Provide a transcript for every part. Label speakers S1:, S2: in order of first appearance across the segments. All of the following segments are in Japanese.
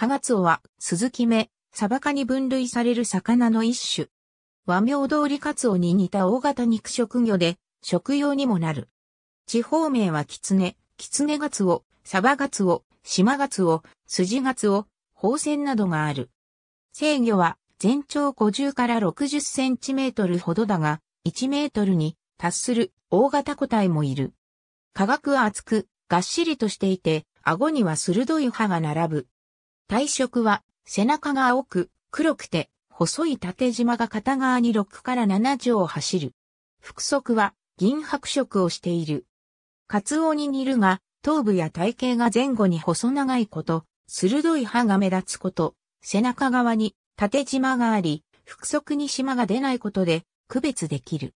S1: ハガツオは、スズキ目、サバカに分類される魚の一種。和名通りカツオに似た大型肉食魚で、食用にもなる。地方名はキツネ、キツネガツオ、サバガツオ、シマガツオ、スジガツオ、ホウセンなどがある。制御は全長50から60センチメートルほどだが、1メートルに達する大型個体もいる。価格は厚く、がっしりとしていて、顎には鋭い歯が並ぶ体色は背中が青く黒くて細い縦縞が片側に6から7畳を走る。腹側は銀白色をしている。カツオに似るが、頭部や体型が前後に細長いこと、鋭い歯が目立つこと、背中側に縦縞があり、腹側に縞が出ないことで区別できる。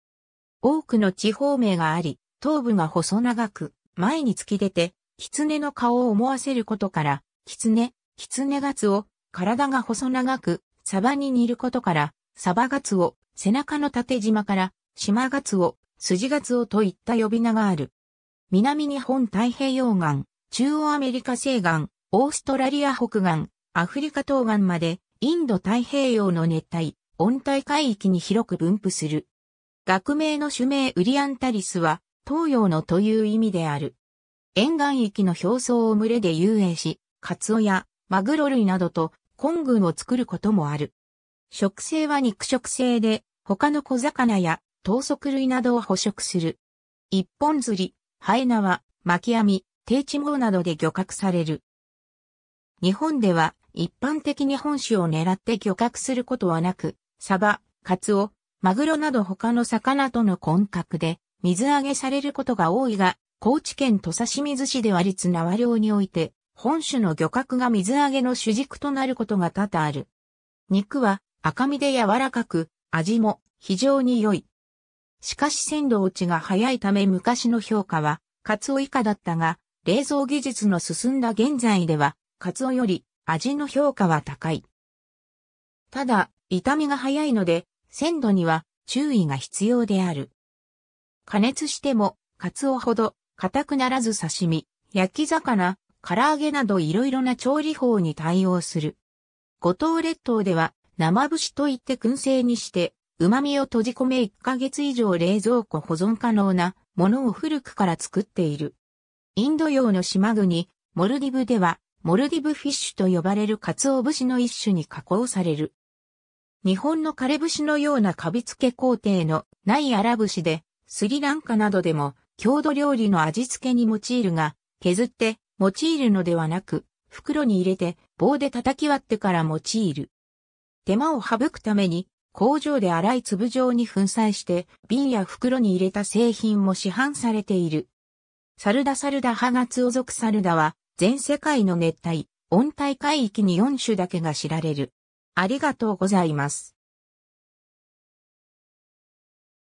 S1: 多くの地方名があり、頭部が細長く、前に突き出て、狐の顔を思わせることから、狐、キツネガツオ、体が細長く、サバに似ることから、サバガツオ、背中の縦縞から、島ガツオ、筋ガツオといった呼び名がある。南日本太平洋岸、中央アメリカ西岸、オーストラリア北岸、アフリカ東岸まで、インド太平洋の熱帯、温帯海域に広く分布する。学名の種名ウリアンタリスは、東洋のという意味である。沿岸域の表層を群れで遊泳し、カツオやマグロ類などと昆群を作ることもある。食性は肉食性で、他の小魚や等足類などを捕食する。一本釣り、ハエ縄、巻き網、定置網などで漁獲される。日本では一般的に本種を狙って漁獲することはなく、サバ、カツオ、マグロなど他の魚との混獲で水揚げされることが多いが、高知県土佐清水市では立縄漁において本種の漁獲が水揚げの主軸となることが多々ある。肉は赤身で柔らかく、味も非常に良い。しかし鮮度落ちが早いため昔の評価は、カツオ以下だったが、冷蔵技術の進んだ現在では、カツオより味の評価は高い。ただ、痛みが早いので、鮮度には注意が必要である。加熱しても、カツオほど硬くならず刺身、焼き魚、唐揚げなどいろいろな調理法に対応する。五島列島では生節といって燻製にして、旨味を閉じ込め1ヶ月以上冷蔵庫保存可能なものを古くから作っている。インド洋の島国、モルディブでは、モルディブフィッシュと呼ばれるカツオ節の一種に加工される。日本の枯れ節のようなカビ付け工程のない荒節で、スリランカなどでも郷土料理の味付けに用いるが、削って用いるのではなく、袋に入れて棒で叩き割ってから用いる。手間を省くために、工場で粗い粒状に粉砕して瓶や袋に入れた製品も市販されている。サルダサルダハガツオ属サルダは全世界の熱帯、温帯海域に4種だけが知られる。ありがとうございます。